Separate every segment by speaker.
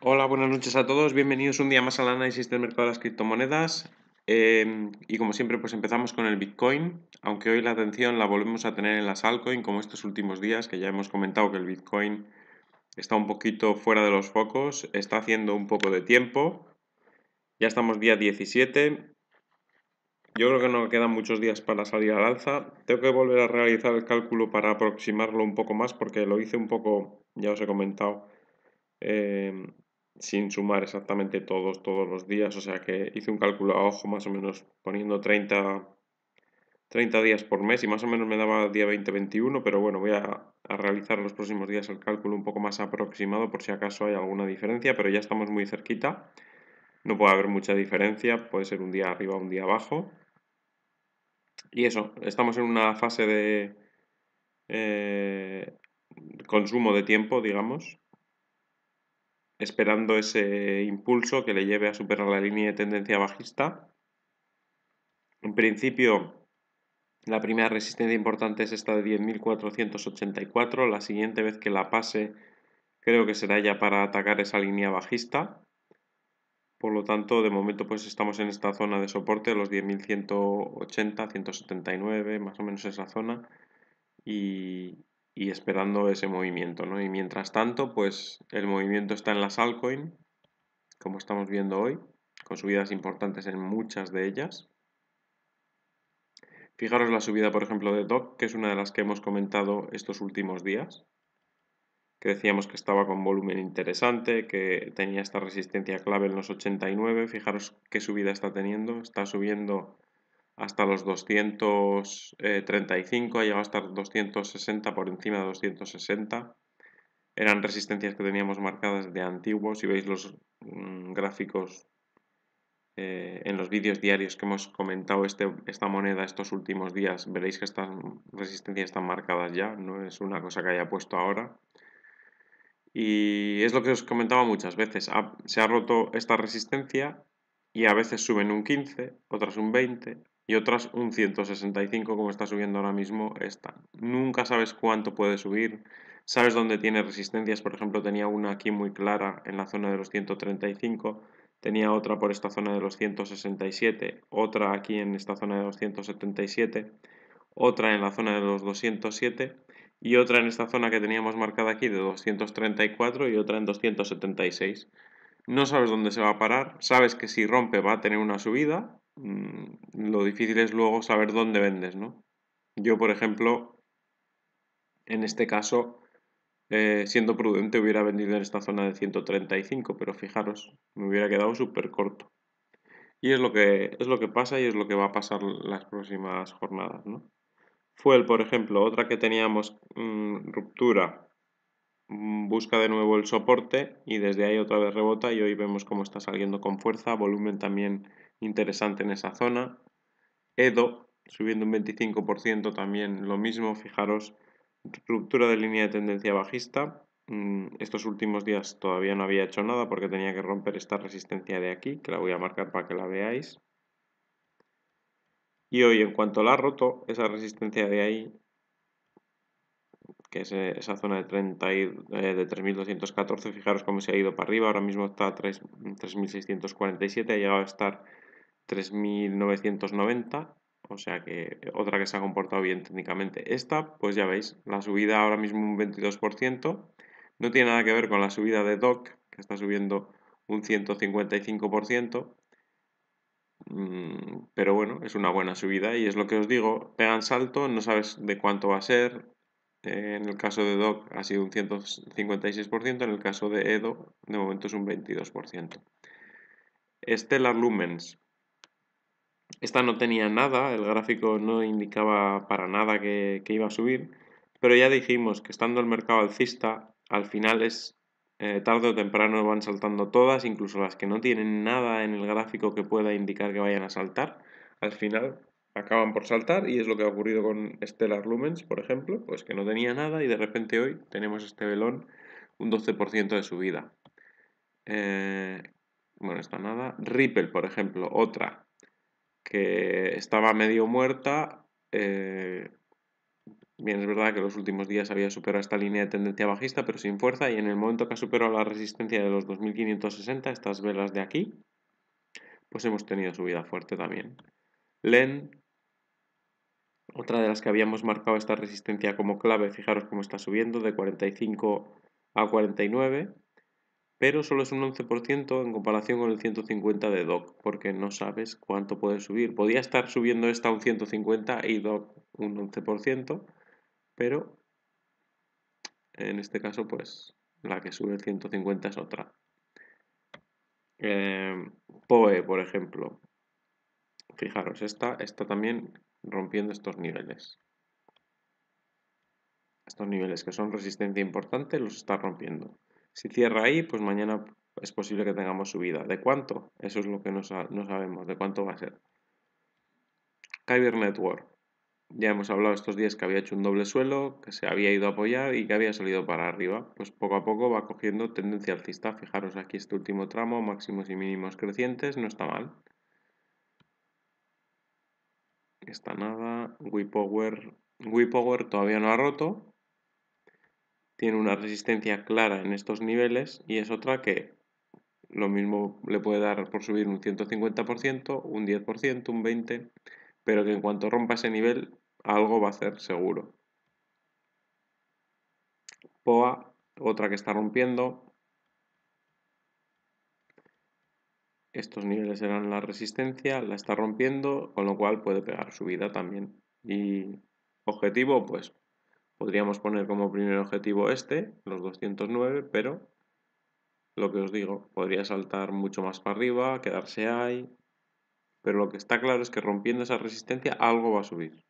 Speaker 1: Hola, buenas noches a todos. Bienvenidos un día más al análisis del mercado de las criptomonedas. Em, y como siempre, pues empezamos con el Bitcoin, aunque hoy la atención la volvemos a tener en las altcoins como estos últimos días, que ya hemos comentado que el Bitcoin está un poquito fuera de los focos, está haciendo un poco de tiempo. Ya estamos día 17. Yo creo que no quedan muchos días para salir al alza. Tengo que volver a realizar el cálculo para aproximarlo un poco más, porque lo hice un poco, ya os he comentado. Eh, sin sumar exactamente todos, todos los días. O sea que hice un cálculo a ojo más o menos poniendo 30, 30 días por mes y más o menos me daba día 20-21, pero bueno, voy a, realizar los próximos días el cálculo un poco más aproximado por si acaso hay alguna diferencia, pero ya estamos muy cerquita. No puede haber mucha diferencia, puede ser un día arriba, un día abajo. Y eso, estamos en una fase de eh, consumo de tiempo, digamos, esperando ese impulso que le lleve a superar la línea de tendencia bajista. En principio, la primera resistencia importante es esta de 10.484. La siguiente vez que la pase creo que será ya para atacar esa línea bajista. Por lo tanto, de momento pues estamos en esta zona de soporte, los 10.180, 179, más o menos esa zona. Y, y esperando ese movimiento, ¿no? Y mientras tanto, pues el movimiento está en las altcoin, como estamos viendo hoy, con subidas importantes en muchas de ellas. Fijaros la subida, por ejemplo, de DOC, que es una de las que hemos comentado estos últimos días, que decíamos que estaba con volumen interesante, que tenía esta resistencia clave en los 89. Fijaros qué subida está teniendo, está subiendo hasta los 235, eh, ha llegado hasta 260, por encima de 260. Eran resistencias que teníamos marcadas de antiguo. Si veis los mm, gráficos eh, en los vídeos diarios que hemos comentado este, esta moneda estos últimos días, veréis que estas resistencias están marcadas ya, no es una cosa que haya puesto ahora. Y es lo que os comentaba muchas veces, se ha roto esta resistencia y a veces suben un 15, otras un 20, y otras un 165 como está subiendo ahora mismo esta. Nunca sabes cuánto puede subir, sabes dónde tiene resistencias, por ejemplo tenía una aquí muy clara en la zona de los 135, tenía otra por esta zona de los 167, otra aquí en esta zona de los 177, otra en la zona de los 207 y otra en esta zona que teníamos marcada aquí de 234 y otra en 276. No sabes dónde se va a parar, sabes que si rompe va a tener una subida, Mm, lo difícil es luego saber dónde vendes, ¿no? Yo, por ejemplo, en este caso, eh, siendo prudente, hubiera vendido en esta zona de 135, pero fijaros, me hubiera quedado súper corto. Y es lo, que, es lo que pasa y es lo que va a pasar las próximas jornadas, ¿no? Fuel, por ejemplo, otra que teníamos mm, ruptura, mm, busca de nuevo el soporte y desde ahí otra vez rebota y hoy vemos cómo está saliendo con fuerza, volumen también interesante en esa zona. Edo, subiendo un 25% también lo mismo, fijaros, ruptura de línea de tendencia bajista. Mm, estos últimos días todavía no había hecho nada porque tenía que romper esta resistencia de aquí, que la voy a marcar para que la veáis. Y hoy, en cuanto la ha roto, esa resistencia de ahí, que es eh, esa zona de, eh, de 3.214, fijaros cómo se ha ido para arriba, ahora mismo está a 3.647, ha llegado a estar 3.990, o sea que eh, otra que se ha comportado bien técnicamente. Esta, pues ya veis, la subida ahora mismo un 22%, no tiene nada que ver con la subida de DOC, que está subiendo un 155%, mm, pero bueno, es una buena subida y es lo que os digo, pegan salto, no sabes de cuánto va a ser, eh, en el caso de DOC ha sido un 156%, en el caso de EDO de momento es un 22%. Stellar Lumens, esta no tenía nada, el gráfico no indicaba para nada que, iba a subir, pero ya dijimos que estando el mercado alcista, al final es eh, tarde o temprano van saltando todas, incluso las que no tienen nada en el gráfico que pueda indicar que vayan a saltar, al final acaban por saltar y es lo que ha ocurrido con Stellar Lumens, por ejemplo, pues que no tenía nada y de repente hoy tenemos este velón un 12% de subida. Eh, bueno, está nada. Ripple, por ejemplo, otra que estaba medio muerta. Eh, bien, es verdad que los últimos días había superado esta línea de tendencia bajista, pero sin fuerza, y en el momento que ha superado la resistencia de los 2560, estas velas de aquí, pues hemos tenido subida fuerte también. LEN, otra de las que habíamos marcado esta resistencia como clave, fijaros cómo está subiendo, de 45 a 49 pero solo es un 11% en comparación con el 150 de DOC, porque no sabes cuánto puede subir. Podía estar subiendo esta un 150 y DOC un 11%, pero en este caso, pues la que sube el 150 es otra. Em, POE, por ejemplo. Fijaros, esta está también rompiendo estos niveles. Estos niveles que son resistencia importante los está rompiendo. Si cierra ahí, pues mañana es posible que tengamos subida. ¿De cuánto? Eso es lo que no, sabemos, de cuánto va a ser. Kyber Network. Ya hemos hablado estos días que había hecho un doble suelo, que se había ido a apoyar y que había salido para arriba. Pues poco a poco va cogiendo tendencia alcista. Fijaros aquí este último tramo, máximos y mínimos crecientes, no está mal. Está nada. WePower, WePower todavía no ha roto tiene una resistencia clara en estos niveles y es otra que lo mismo le puede dar por subir un 150%, un 10%, un 20%, pero que en cuanto rompa ese nivel algo va a hacer seguro. POA, otra que está rompiendo. Estos niveles eran la resistencia, la está rompiendo, con lo cual puede pegar subida también. Y objetivo, pues Podríamos poner como primer objetivo este, los 209, pero lo que os digo, podría saltar mucho más para arriba, quedarse ahí, pero lo que está claro es que rompiendo esa resistencia algo va a subir.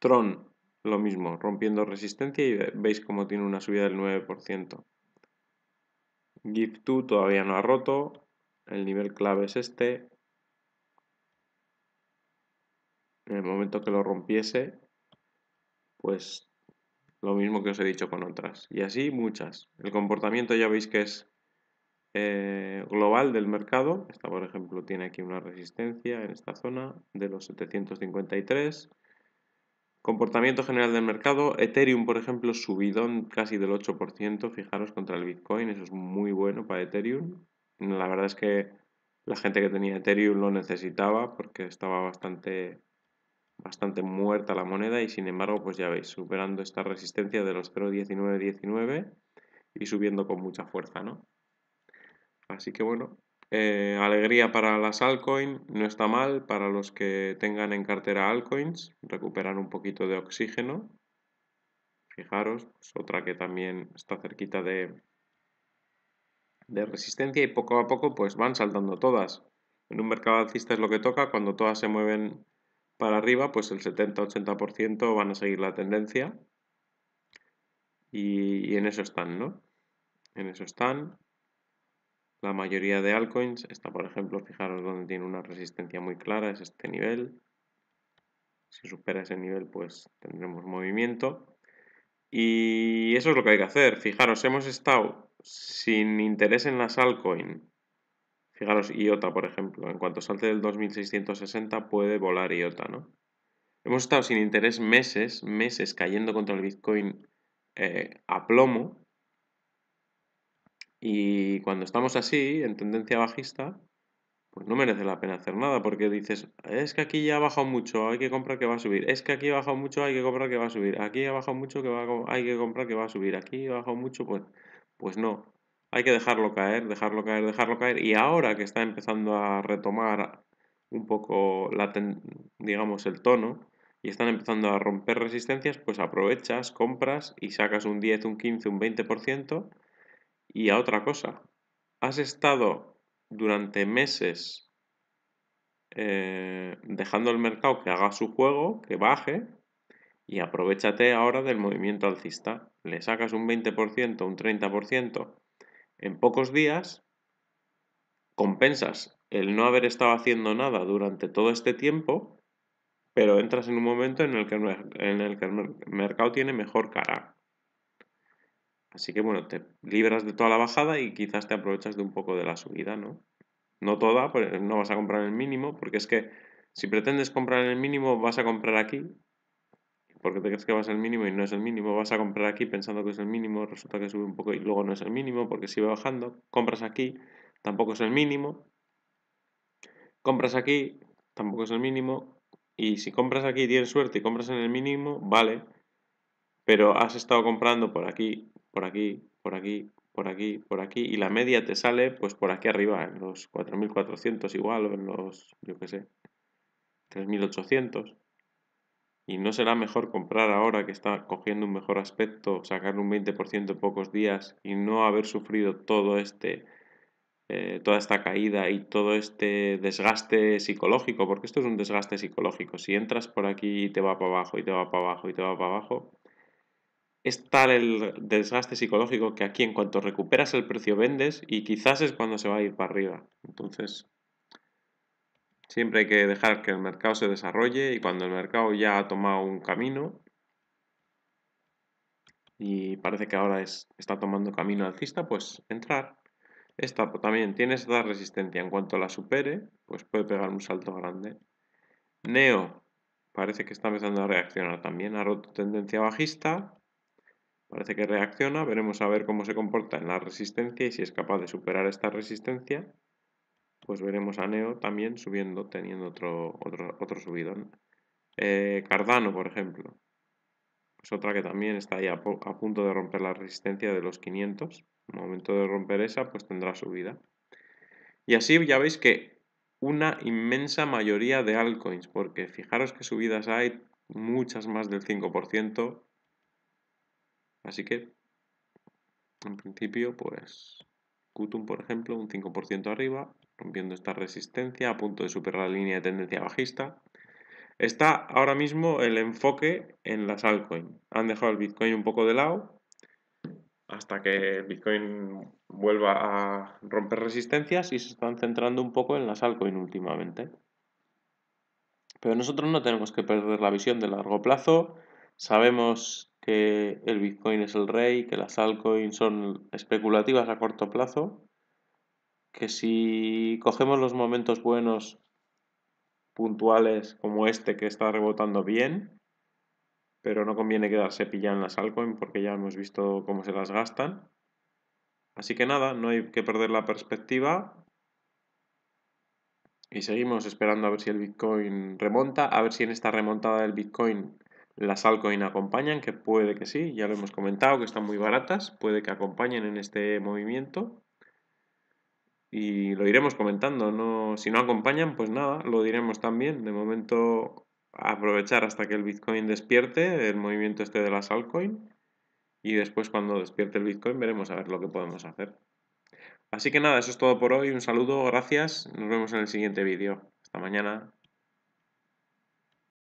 Speaker 1: Tron, lo mismo, rompiendo resistencia y veis cómo tiene una subida del 9%. Give2 todavía no ha roto, el nivel clave es este. En el momento que lo rompiese, pues lo mismo que os he dicho con otras. Y así muchas. El comportamiento ya veis que es eh, global del mercado. Esta, por ejemplo, tiene aquí una resistencia en esta zona de los 753. Comportamiento general del mercado. Ethereum, por ejemplo, subidón casi del 8%. Fijaros contra el Bitcoin. Eso es muy bueno para Ethereum. La verdad es que la gente que tenía Ethereum lo necesitaba porque estaba bastante bastante muerta la moneda y sin embargo, pues ya veis, superando esta resistencia de los 0,1919 y subiendo con mucha fuerza, ¿no? Así que bueno, eh, alegría para las altcoins, no está mal para los que tengan en cartera altcoins, recuperan un poquito de oxígeno. Fijaros, pues, otra que también está cerquita de, de resistencia y poco a poco pues van saltando todas. En un mercado alcista es lo que toca, cuando todas se mueven para arriba, pues el 70-80% van a seguir la tendencia. Y, en eso están, ¿no? En eso están. La mayoría de altcoins, esta por ejemplo, fijaros donde tiene una resistencia muy clara, es este nivel. Si supera ese nivel, pues tendremos movimiento. Y eso es lo que hay que hacer. Fijaros, hemos estado sin interés en las altcoins Fijaros, IOTA, por ejemplo, en cuanto salte del 2660 puede volar IOTA, ¿no? Hemos estado sin interés meses, meses cayendo contra el Bitcoin eh, a plomo. Y cuando estamos así, en tendencia bajista, pues no merece la pena hacer nada porque dices, es que aquí ya ha bajado mucho, hay que comprar que va a subir, es que aquí ha bajado mucho, hay que comprar que va a subir, aquí ha bajado mucho, que hay que comprar que va a subir, aquí ha bajado mucho, pues, pues no, hay que dejarlo caer, dejarlo caer, dejarlo caer. Y ahora que está empezando a retomar un poco, la digamos, el tono y están empezando a romper resistencias, pues aprovechas, compras y sacas un 10, un 15, un 20%. Y a otra cosa, has estado durante meses eh, dejando el mercado que haga su juego, que baje, y aprovechate ahora del movimiento alcista. Le sacas un 20%, un 30% en pocos días, compensas el no haber estado haciendo nada durante todo este tiempo, pero entras en un momento en el que, el, mercado tiene mejor cara. Así que bueno, te libras de toda la bajada y quizás te aprovechas de un poco de la subida, ¿no? No toda, pues, no vas a comprar el mínimo, porque es que si pretendes comprar el mínimo vas a comprar aquí porque te crees que vas el mínimo y no es el mínimo, vas a comprar aquí pensando que es el mínimo, resulta que sube un poco y luego no es el mínimo porque sigue bajando, compras aquí, tampoco es el mínimo, compras aquí, tampoco es el mínimo, y si compras aquí tienes suerte y compras en el mínimo, vale, pero has estado comprando por aquí, por aquí, por aquí, por aquí, por aquí, y la media te sale pues por aquí arriba, en los 4.400 igual, o en los, yo qué sé, 3.800. ¿Y no será mejor comprar ahora que está cogiendo un mejor aspecto, sacar un 20% en pocos días y no haber sufrido todo este, eh, toda esta caída y todo este desgaste psicológico? Porque esto es un desgaste psicológico. Si entras por aquí y te va para abajo y te va para abajo y te va para abajo, es tal el desgaste psicológico que aquí en cuanto recuperas el precio vendes y quizás es cuando se va a ir para arriba. Entonces, Siempre hay que dejar que el mercado se desarrolle y cuando el mercado ya ha tomado un camino y parece que ahora está tomando camino alcista, pues entrar. Esta también tiene esta resistencia. En cuanto la supere, pues puede pegar un salto grande. Neo parece que está empezando a reaccionar también. Ha roto tendencia bajista. Parece que reacciona. Veremos a ver cómo se comporta en la resistencia y si es capaz de superar esta resistencia pues veremos a Neo también subiendo, teniendo otro, otro, eh, Cardano, por ejemplo, es otra que también está ahí a, punto de romper la resistencia de los 500. En momento de romper esa, pues tendrá subida. Y así ya veis que una inmensa mayoría de altcoins, porque fijaros que subidas hay muchas más del 5%. Así que, en principio, pues Kutum, por ejemplo, un 5% arriba, rompiendo esta resistencia, a punto de superar la línea de tendencia bajista. Está ahora mismo el enfoque en las altcoins. Han dejado el Bitcoin un poco de lado hasta que el Bitcoin vuelva a romper resistencias y se están centrando un poco en las altcoins últimamente. Pero nosotros no tenemos que perder la visión de largo plazo. Sabemos que el Bitcoin es el rey, que las altcoins son especulativas a corto plazo que si cogemos los momentos buenos puntuales como este que está rebotando bien, pero no conviene quedarse pillando las altcoins porque ya hemos visto cómo se las gastan. Así que nada, no hay que perder la perspectiva. Y seguimos esperando a ver si el Bitcoin remonta, a ver si en esta remontada del Bitcoin las altcoins acompañan, que puede que sí, ya lo hemos comentado, que están muy baratas, puede que acompañen en este movimiento y lo iremos comentando. No, si no acompañan, pues nada, lo diremos también. De momento, aprovechar hasta que el Bitcoin despierte el movimiento este de las altcoins y después cuando despierte el Bitcoin veremos a ver lo que podemos hacer. Así que nada, eso es todo por hoy. Un saludo, gracias. Nos vemos en el siguiente vídeo. Hasta mañana.